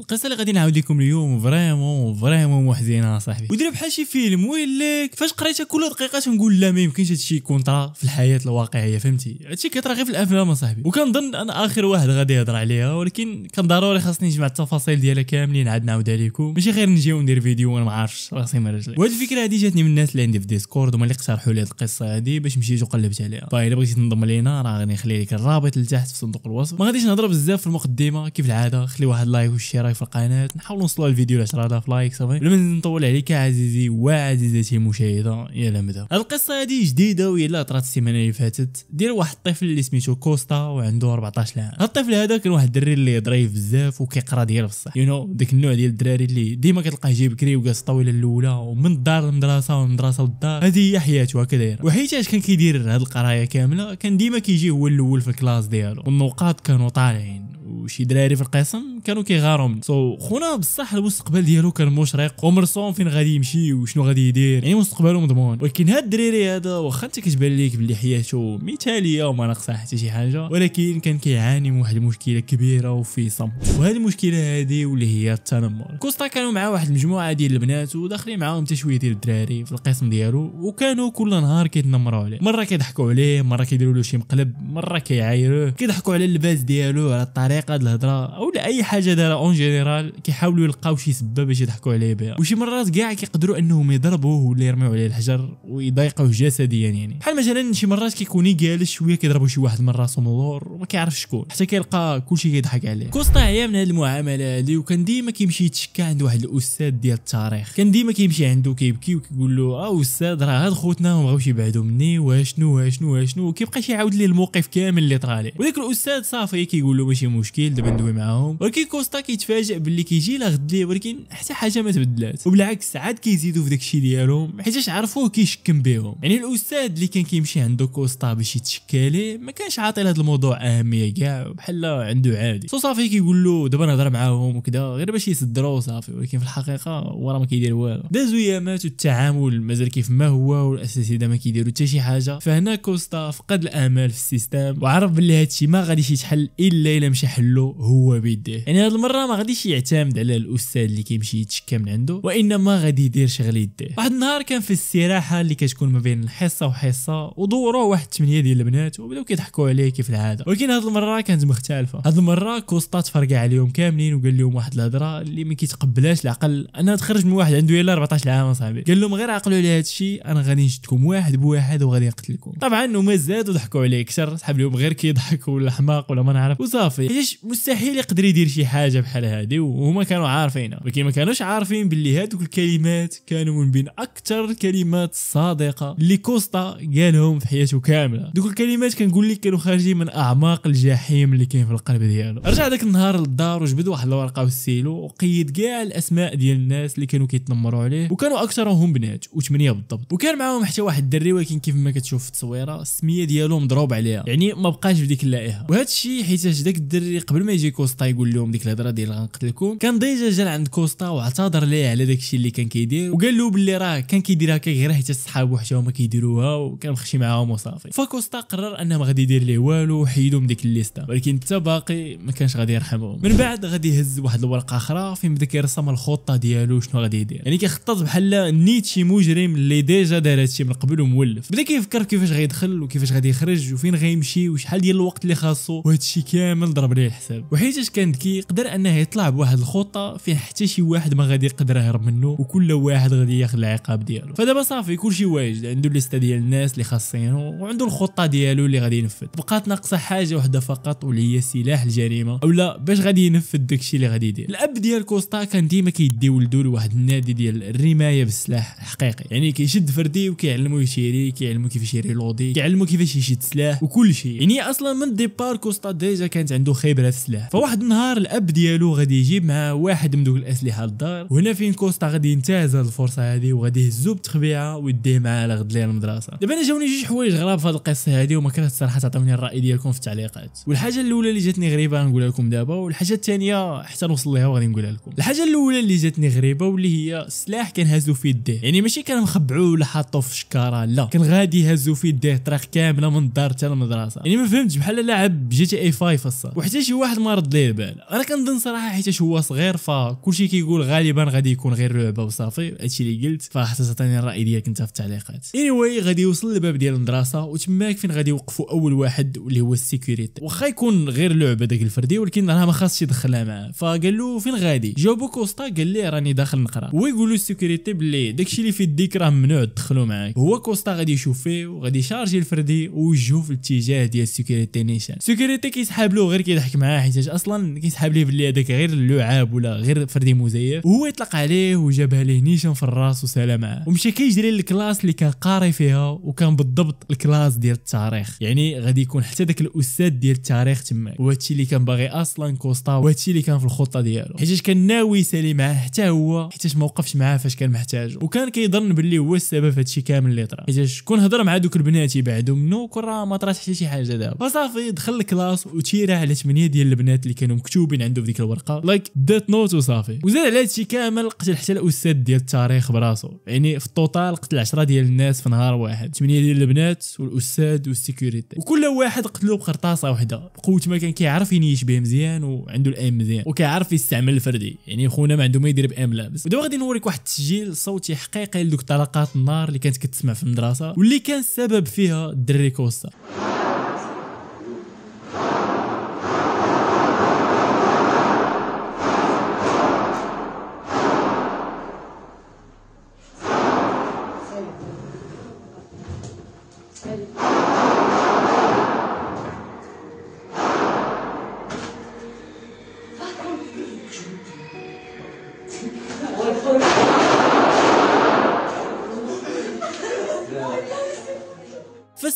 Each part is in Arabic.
القصه اللي غادي نعاود لكم اليوم فريمون فريمون محزنه صاحبي ودير بحال شي فيلم ويليك فاش قريتها كل دقيقه تنقول لا ما يمكنش هادشي يكون طرا في الحياه الواقعيه فهمتي هادشي كيطرا غير في الافلام صاحبي وكنظن انا اخر واحد غادي يهضر عليها ولكن كان ضروري خاصني نجمع التفاصيل ديالها كاملين عاد نعاودها لكم ماشي غير نجي وندير فيديو وانا ما عارفش راسي ما رجلي وهاد الفكره هادي جاتني من الناس اللي عندي في ديسكورد هما اللي اقترحوا لي القصه هادي باش مشيت وقلبت عليها فاذا بغيتي تنضم لينا راه نخلي لك الرابط لتحت في صندوق الوصف ما غاديش نهضر بزاف في المقدمه كيف العاده خلي واحد لايك وشير اشتراك في القناه نحاول نوصلوا الفيديو ل 10000 لايك صافي بلا ما نطول عليك عزيزي وعزيزتي المشاهده يا لمده هاد القصه هادي جديده ويلا طرات السيمانه اللي فاتت ديال واحد الطفل اللي سميتو كوستا وعنده 14 عام هاد الطفل هذا كان واحد الدري اللي ضريف بزاف وكيقرا ديال بصح يو نو ذاك داك النوع ديال الدراري اللي ديما كتلقاه جاي بكري وجالس طويله الاولى ومن الدار للمدرسه ومن المدرسه للدار هذه هي حياته هكا دايره وحيتاش كان كيدير هاد القرايه كامله كان ديما كيجي هو الاول في الكلاس ديالو والنقاط كانوا طالعين شي دراري في القسم كانوا كيغاروا مني سو so, خونا بصح المستقبل ديالو كان مشرق ومرسوم فين غادي يمشي وشنو غادي يدير يعني مستقبله مضمون ولكن هاد الدراري هذا واخا انت كتبان ليك بلي حياته مثاليه وما ناقصها حتى شي حاجه ولكن كان كيعاني من واحد المشكله كبيره وفي صم وهاد المشكله هادي واللي هي التنمر كوستا كانوا معاه واحد المجموعه ديال البنات وداخلين معاهم حتى شويه ديال الدراري في القسم ديالو وكانوا كل نهار كيتنمروا عليه مره كيضحكوا عليه مره كيديروا له شي مقلب مره كيعايروه كيضحكوا على اللباس ديالو على الطريقه هاد الهضره او لاي حاجه دار اون جينيرال كيحاولوا يلقاو شي سبه باش يضحكوا عليه بها وشي مرات كاع كيقدروا انهم يضربوه ولا يرميو عليه الحجر ويضايقوه جسديا يعني بحال مثلا شي مرات كيكون جالس شويه كيضربوا شي واحد من راسه من اللور وما كيعرفش شكون حتى كيلقى كلشي كيضحك عليه كوستا عيا من هاد المعامله هادي وكان ديما كيمشي يتشكى عند واحد الاستاذ ديال التاريخ كان ديما كيمشي عنده كيبكي وكيقول له اه استاذ راه هاد خوتنا ما بغاوش يبعدوا مني واشنو واشنو واشنو وكيبقى يعاود لي الموقف كامل اللي طرالي وداك الاستاذ صافي كيقول له ماشي مشكل مشكل دابا ندوي معاهم ولكن كوستا كيتفاجئ باللي كيجي لا غد ليه ولكن حتى حاجه ما تبدلات وبالعكس عاد كيزيدوا في داكشي ديالهم حيتاش عرفوه كيشكم بهم يعني الاستاذ اللي كان كيمشي عندو كوستا باش يتشكى ليه ما كانش عاطي لهذا الموضوع اهميه كاع بحال عنده عادي سو صافي كيقول له دابا نهضر معاهم وكذا غير باش يصدروا صافي ولكن في الحقيقه هو راه ما كيدير والو دازو ايامات والتعامل مازال كيف ما هو والاساتذه ما كيديروا حتى شي حاجه فهنا كوستا فقد الامل في السيستم وعرف بلي هادشي ما غاديش يتحل الا الا مشى كله هو بيديه يعني هذه المره ما غاديش يعتمد على الاستاذ اللي كيمشي يتشكى من عنده وانما غادي يدير شغل يديه واحد النهار كان في الاستراحه اللي كتكون ما بين حصه وحصه ودوروا واحد 8 ديال البنات وبداو كيضحكوا عليه كيف العاده ولكن هذه المره كانت مختلفه هذه المره كوسطا تفرقع عليهم كاملين وقال لهم واحد الهضره اللي ما كيتقبلهاش العقل انا تخرج من واحد عنده يلا 14 عام صاحبي قال لهم غير عقلوا على هذا الشيء انا غادي نشدكم واحد بواحد وغادي نقتلكم طبعا هما زادوا ضحكوا عليه اكثر سحب لهم غير كيضحك ولا حماق ولا ما نعرف وصافي علاش مستحيل يقدر يدير شي حاجه بحال هادي وهما كانوا عارفينها ولكن ما كانوش عارفين باللي هادوك الكلمات كانوا من بين اكثر الكلمات الصادقه اللي كوستا قالهم في حياته كامله دوك الكلمات كنقول لك كانوا خارجين من اعماق الجحيم اللي كاين في القلب ديالو رجع داك النهار للدار وجبد واحد الورقه والسيلو وقيد كاع الاسماء ديال الناس اللي كانوا كيتنمروا عليه وكانوا اكثرهم بنات وثمانيه بالضبط وكان معاهم حتى واحد الدري ولكن كيف ما كتشوف في التصويره السميه ديالو مضروب عليها يعني ما بقاش في ديك اللائحه وهذا الشيء حيتاش داك الدري قبل ما يجي كوستا يقول لهم ديك الهضره ديال غنقتلكم كان ديجا جا عند كوستا واعتذر ليه على داكشي اللي كان كيدير وقال له باللي راه كان كيدير هكا غير حيت صحابو حتى هما كيديروها وكان مخشي معاهم وصافي فكوستا قرر انه ما غادي يدير ليه والو وحيدو من ديك الليستا ولكن حتى باقي ما كانش غادي يرحمهم من بعد غادي يهز واحد الورقه اخرى فين بدا كيرسم الخطه ديالو شنو غادي يدير يعني كيخطط بحال نيت شي مجرم اللي ديجا دار هادشي من قبل ومولف بدا كيفكر كيفاش غيدخل وكيفاش غادي يخرج وفين غيمشي وشحال ديال الوقت اللي خاصو وهادشي كامل ضرب ليه حساب وحيتاش كان ذكي قدر انه يطلع بواحد الخطه فيها حتى شي واحد ما غادي يقدر يهرب منه وكل واحد غادي ياخذ العقاب ديالو فدابا صافي كلشي واجد عنده ليستا ديال الناس اللي خاصينه وعنده الخطه ديالو اللي غادي ينفذ بقات ناقصه حاجه وحده فقط واللي هي سلاح الجريمه اولا باش غادي ينفذ داكشي اللي غادي يدير الاب ديال كوستا كان ديما كيدي ولدو لواحد النادي ديال الرمايه بالسلاح الحقيقي يعني كيشد فردي وكيعلمو يشري كيعلمو كيفاش لودي كيعلمو كيفاش يشد سلاح وكل شيء يعني اصلا من ديبار كوستا ديجا كانت عنده خبره بزاف سلاح فواحد النهار الاب ديالو غادي يجيب معاه واحد من دوك الاسلحه للدار وهنا فين كوستا غادي ينتهز هذه الفرصه هذه وغادي يهزو بتخبيعه ويديه معاه لغد ليل المدرسه دابا انا جاوني جوج حوايج غراب في هذه القصه هذه وما كرهت الصراحه تعطوني الراي ديالكم في التعليقات والحاجه الاولى اللي جاتني غريبه نقولها لكم دابا والحاجه الثانيه حتى نوصل ليها وغادي نقولها لكم الحاجه الاولى اللي جاتني غريبه واللي هي السلاح كان هازو في يديه يعني ماشي كان مخبعو ولا حاطو في شكاره لا كان غادي يهزو في يديه طريق كامله من الدار حتى المدرسه يعني ما فهمتش بحال لاعب جي تي اي 5 الصاد وحتى شي واحد ما رد ليه البال انا كنظن صراحه حيت هو صغير فكلشي كيقول غالبا غادي يكون غير لعبه وصافي هادشي اللي قلت فحتى تعطيني الراي ديالك انت في التعليقات anyway غادي يوصل للباب ديال المدرسه وتماك فين غادي يوقفوا اول واحد واللي هو السيكوريتي واخا يكون غير لعبه داك الفردي ولكن راه ما خاصش يدخلها معاه فقال له فين غادي جاوبو كوستا قال ليه راني داخل نقرا ويقولوا السيكوريتي بلي داكشي اللي في يديك راه ممنوع تدخلو معاك هو كوستا غادي يشوف فيه وغادي يشارجي الفردي ويوجهو في الاتجاه ديال السيكوريتي نيشان السيكوريتي كيسحاب له غير كيضحك معاه معاه حيتاش اصلا كيسحاب ليه باللي هذاك غير اللعاب ولا غير فردي مزيف وهو يطلق عليه وجابها ليه نيشان في الراس وسالا معاه ومشى كيجري للكلاس اللي كان قاري فيها وكان بالضبط الكلاس ديال التاريخ يعني غادي يكون حتى ذاك الاستاذ ديال التاريخ تماك وهادشي اللي كان باغي اصلا كوستا وهادشي اللي كان في الخطه ديالو حيتاش كان ناوي يسالي معاه حتى هو حيتاش ما وقفش معاه فاش كان محتاجه وكان كيظن باللي هو السبب في هادشي كامل اللي طرا حيتاش كون هضر مع دوك البنات يبعدوا منه كون راه ما طرات حتى شي حاجه دابا فصافي دخل الكلاس وتيرا على 8 ديال البنات اللي كانوا مكتوبين عنده في ديك الورقه لايك ديت نوت وصافي وزاد على هادشي كامل قتل حتى الاستاذ ديال التاريخ براسو يعني في التوتال قتل 10 ديال الناس في نهار واحد 8 ديال البنات والاستاذ والسيكوريتي وكل واحد قتلوه بقرطاسه واحده بقوه ما كان كيعرف ينيش به مزيان وعنده الام مزيان وكيعرف يستعمل الفردي يعني خونا ما عنده ما يدير بام لابس ودابا غادي نوريك واحد التسجيل صوتي حقيقي لدوك طلقات النار اللي كانت كتسمع في المدرسه واللي كان السبب فيها الدري كوستا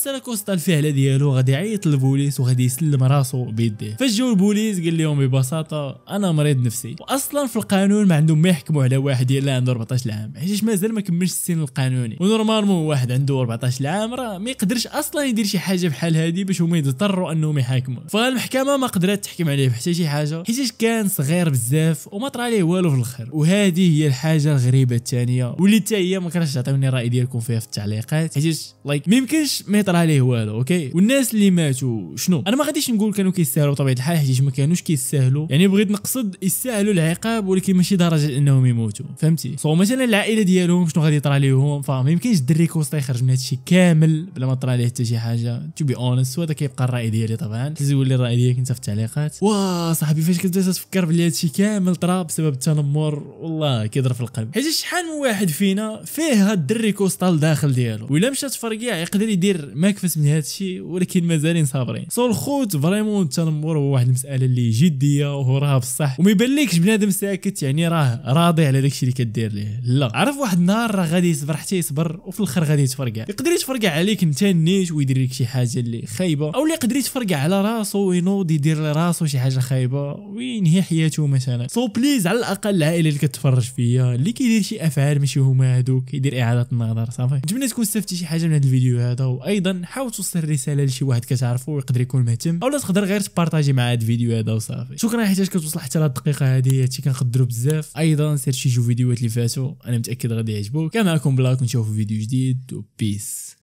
سلكوستا الفعله ديالو غادي يعيط للبوليس وغادي يسلم راسو بيديه فجاو البوليس قال لهم ببساطه انا مريض نفسي واصلا في القانون ما عندهم ما يحكموا على واحد الا عنده 14 عام حيت مازال ما كملش السن القانوني ونورمالمون واحد عنده 14 عام راه ما يقدرش اصلا يدير شي حاجه بحال هادي باش هما يضطروا انهم يحاكموا فالمحكمه ما قدرت تحكم عليه بحتى شي حاجه حيت كان صغير بزاف وما طرا ليه والو في الاخر وهذه هي الحاجه الغريبه الثانيه واللي حتى هي ما كرهتش تعطيوني الراي ديالكم فيها في التعليقات حيت لايك ما يمكنش ما يطرى عليه والو اوكي والناس اللي ماتوا شنو انا ما غاديش نقول كانوا كيستاهلوا بطبيعه الحال حيت ما كانوش كيستاهلوا يعني بغيت نقصد يستاهلوا العقاب ولكن ماشي درجه انهم يموتوا فهمتي سو مثلا العائله ديالهم شنو غادي يطرى عليهم فما يمكنش الدري كوستا يخرج من هادشي كامل بلا ما طرى عليه حتى شي حاجه تو بي اونست وهذا كيبقى الراي ديالي طبعا تزول لي الراي ديالك انت في التعليقات وا صاحبي فاش كنت تفكر بلي هادشي كامل طرى بسبب التنمر والله كيضرب في القلب حيت شحال من واحد فينا فيه هاد الدري كوستا لداخل ديالو ولا مشى تفرقيع يقدر يدير ما من هذا الشيء ولكن مازالين صابرين سو الخوت فريمون التنمر هو واحد المساله اللي جديه وهو راه بصح وما يبانلكش بنادم ساكت يعني راه راضي على داكشي اللي كدير ليه لا عرف واحد النهار راه غادي يصبر حتى يصبر وفي الاخر غادي يتفرقع يقدر يتفرقع عليك انت نيش ويدير لك شي حاجه اللي خايبه او اللي يقدر يتفرقع على راسو وينوض يدير لراسو شي حاجه خايبه وينهي حياته مثلا سو بليز على الاقل العائله اللي كتفرج فيا اللي كيدير شي افعال ماشي هما هذوك يدير اعاده النظر صافي نتمنى تكون استفدتي شي حاجه من هذا الفيديو هذا وايضا حاول توصل الرساله لشي واحد كتعرفو ويقدر يكون مهتم اولا تقدر غير تبارطاجي مع هذا الفيديو هذا وصافي شكرا حيت كتوصل حتى لهاد الدقيقه هادي هادشي كنقدروا بزاف ايضا سير شي جو فيديوهات اللي فاتوا انا متاكد غادي يعجبوك كان معكم بلاك نشوفو فيديو جديد وبيس